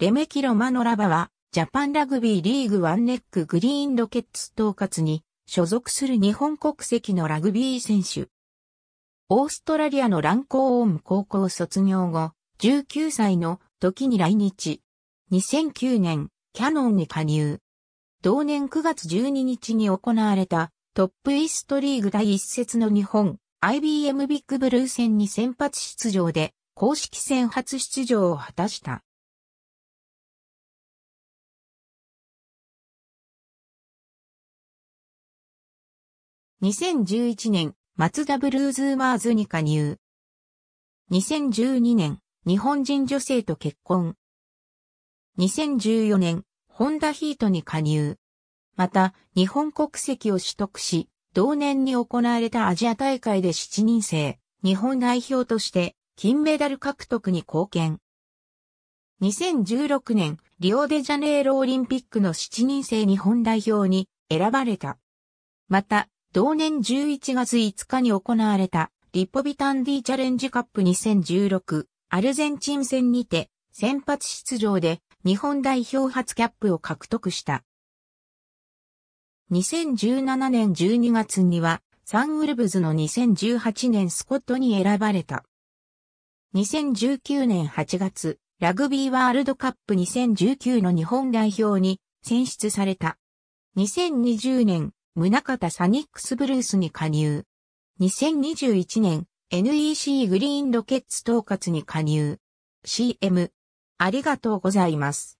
レメキ・ロマノラバは、ジャパンラグビーリーグワンネックグリーンロケッツ統括に所属する日本国籍のラグビー選手。オーストラリアのランコーム高校卒業後、19歳の時に来日。2009年、キャノンに加入。同年9月12日に行われたトップイーストリーグ第一節の日本 IBM ビッグブルー戦に先発出場で公式戦初出場を果たした。2011年、マツダブルーズーマーズに加入。2012年、日本人女性と結婚。2014年、ホンダヒートに加入。また、日本国籍を取得し、同年に行われたアジア大会で7人制、日本代表として金メダル獲得に貢献。2016年、リオデジャネイロオリンピックの7人制日本代表に選ばれた。また、同年11月5日に行われたリポビタン D チャレンジカップ2016アルゼンチン戦にて先発出場で日本代表初キャップを獲得した。2017年12月にはサンウルブズの2018年スコットに選ばれた。2019年8月、ラグビーワールドカップ2019の日本代表に選出された。2020年宗方サニックスブルースに加入。2021年 NEC グリーンロケッツ統括に加入。CM。ありがとうございます。